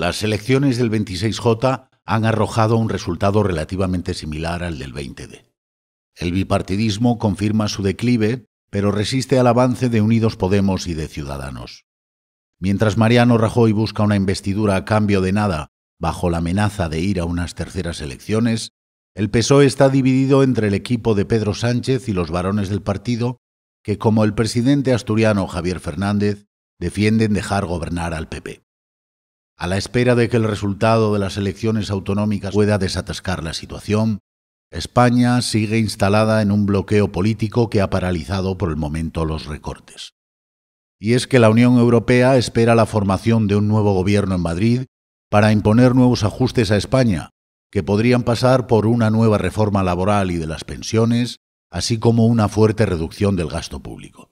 Las elecciones del 26J han arrojado un resultado relativamente similar al del 20D. El bipartidismo confirma su declive, pero resiste al avance de Unidos Podemos y de Ciudadanos. Mientras Mariano Rajoy busca una investidura a cambio de nada bajo la amenaza de ir a unas terceras elecciones, el PSOE está dividido entre el equipo de Pedro Sánchez y los varones del partido, que como el presidente asturiano Javier Fernández, defienden dejar gobernar al PP. A la espera de que el resultado de las elecciones autonómicas pueda desatascar la situación, España sigue instalada en un bloqueo político que ha paralizado por el momento los recortes. Y es que la Unión Europea espera la formación de un nuevo gobierno en Madrid para imponer nuevos ajustes a España, que podrían pasar por una nueva reforma laboral y de las pensiones, así como una fuerte reducción del gasto público.